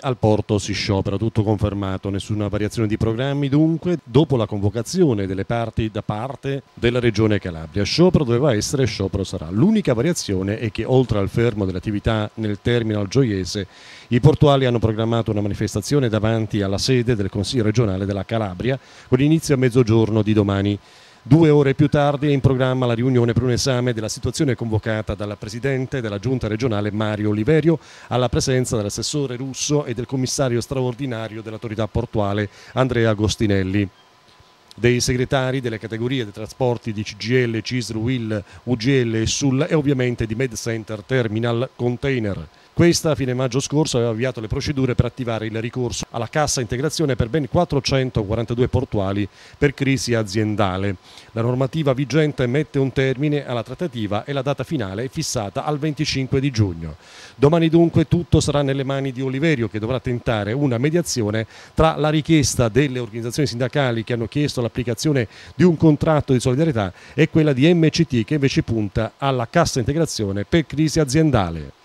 al porto si sciopera, tutto confermato, nessuna variazione di programmi dunque, dopo la convocazione delle parti da parte della regione Calabria. Sciopero doveva essere e sciopero sarà. L'unica variazione è che oltre al fermo dell'attività nel terminal gioiese, i portuali hanno programmato una manifestazione davanti alla sede del Consiglio regionale della Calabria con inizio a mezzogiorno di domani. Due ore più tardi è in programma la riunione per un esame della situazione convocata dalla Presidente della Giunta regionale Mario Oliverio alla presenza dell'assessore russo e del commissario straordinario dell'autorità portuale Andrea Agostinelli. Dei segretari delle categorie dei trasporti di CGL, CISR, UIL, UGL e SUL e ovviamente di MedCenter Terminal Container. Questa a fine maggio scorso aveva avviato le procedure per attivare il ricorso alla cassa integrazione per ben 442 portuali per crisi aziendale. La normativa vigente mette un termine alla trattativa e la data finale è fissata al 25 di giugno. Domani dunque tutto sarà nelle mani di Oliverio che dovrà tentare una mediazione tra la richiesta delle organizzazioni sindacali che hanno chiesto l'applicazione di un contratto di solidarietà e quella di MCT che invece punta alla cassa integrazione per crisi aziendale.